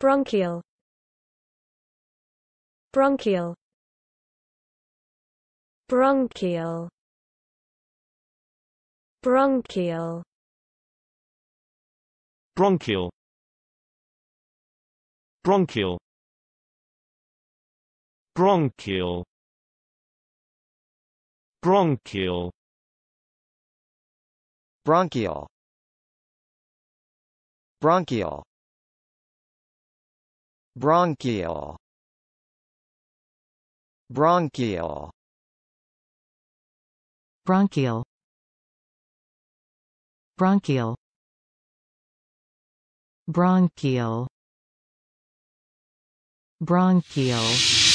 bronchial bronchial bronchial bronchial bronchial bronchial bronchial bronchial bronchial bronchial bronchial bronchial bronchial bronchial bronchial bronchial